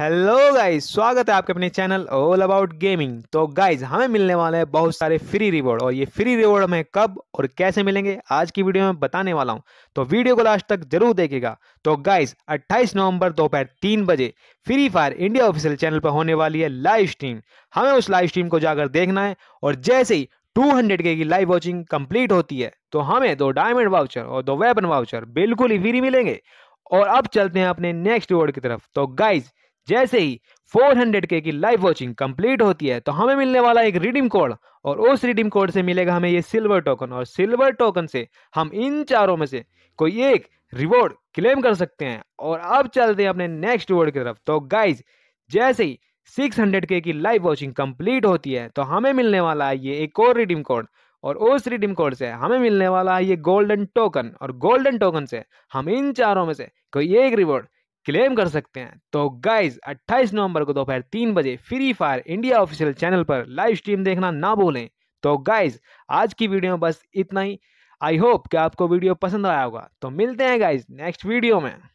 hello guys स्वागत है आपके अपने चैनल ऑल अबाउट गेमिंग तो गाइस हमें मिलने वाले हैं बहुत सारे फ्री रिवॉर्ड और ये फ्री रिवॉर्ड हमें कब और कैसे मिलेंगे आज की वीडियो में बताने वाला हूँ तो वीडियो को लास्ट तक जरूर देखेगा तो गाइस 28 नवंबर दोपहर तीन बजे Free Fire India official channel पर होने वाली है लाइव स्ट्रीम हमें उस लाइव स्ट्रीम को जाकर देखना है और जैसे ही 200 के की लाइव वॉचिंग कंप्लीट होती है तो हमें दो डायमंड वाउचर और दो वेपन वाउचर बिल्कुल ही फ्री मिलेंगे और अब चलते हैं अपने नेक्स्ट रिवॉर्ड की तरफ तो गाइज जैसे ही के की लाइव वॉचिंग कंप्लीट होती है तो हमें मिलने वाला एक रिडीम कोड और उस रिडीम कोड से मिलेगा हमें ये सिल्वर टोकन और सिल्वर टोकन से हम इन चारों में से कोई एक रिवॉर्ड क्लेम कर सकते हैं और अब चलते हैं अपने नेक्स्ट रिवॉर्ड की तरफ तो गाइज जैसे ही के की लाइव वॉचिंग कंप्लीट होती है तो हमें मिलने वाला है ये एक और रिडीम कोड और उस रिडीम कोड से हमें मिलने वाला है ये गोल्डन टोकन और गोल्डन टोकन से हम इन चारों में से कोई एक रिवॉर्ड क्लेम कर सकते हैं तो गाइज 28 नवंबर को दोपहर तीन बजे Free Fire India official channel पर लाइव स्ट्रीम देखना ना भूलें तो गाइज आज की वीडियो में बस इतना ही आई होप कि आपको वीडियो पसंद आया होगा तो मिलते हैं गाइज नेक्स्ट वीडियो में